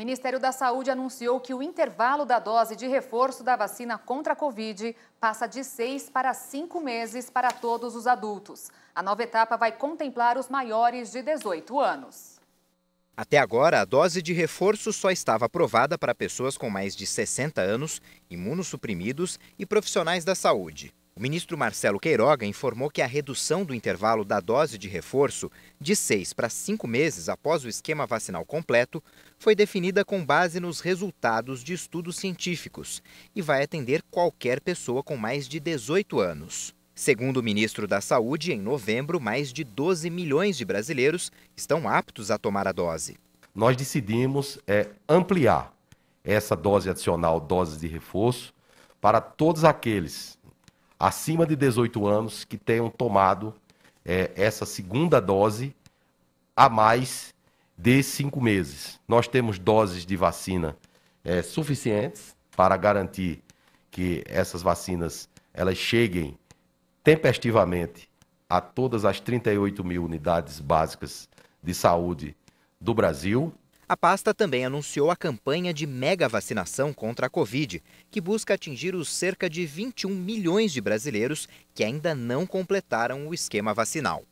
O Ministério da Saúde anunciou que o intervalo da dose de reforço da vacina contra a Covid passa de seis para cinco meses para todos os adultos. A nova etapa vai contemplar os maiores de 18 anos. Até agora, a dose de reforço só estava aprovada para pessoas com mais de 60 anos, imunossuprimidos e profissionais da saúde. O ministro Marcelo Queiroga informou que a redução do intervalo da dose de reforço de seis para cinco meses após o esquema vacinal completo foi definida com base nos resultados de estudos científicos e vai atender qualquer pessoa com mais de 18 anos. Segundo o ministro da Saúde, em novembro, mais de 12 milhões de brasileiros estão aptos a tomar a dose. Nós decidimos é, ampliar essa dose adicional, doses de reforço, para todos aqueles acima de 18 anos que tenham tomado é, essa segunda dose a mais de cinco meses. Nós temos doses de vacina é, suficientes para garantir que essas vacinas elas cheguem tempestivamente a todas as 38 mil unidades básicas de saúde do Brasil. A pasta também anunciou a campanha de mega vacinação contra a Covid, que busca atingir os cerca de 21 milhões de brasileiros que ainda não completaram o esquema vacinal.